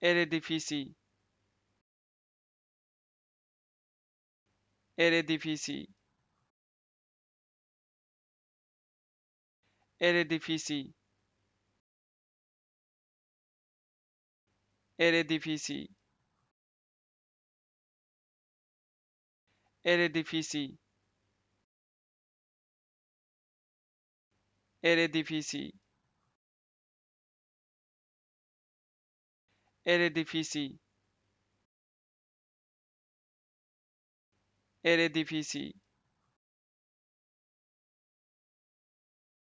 Eredivisie difícil. Eredivisie difícil. Es difícil. Era difícil.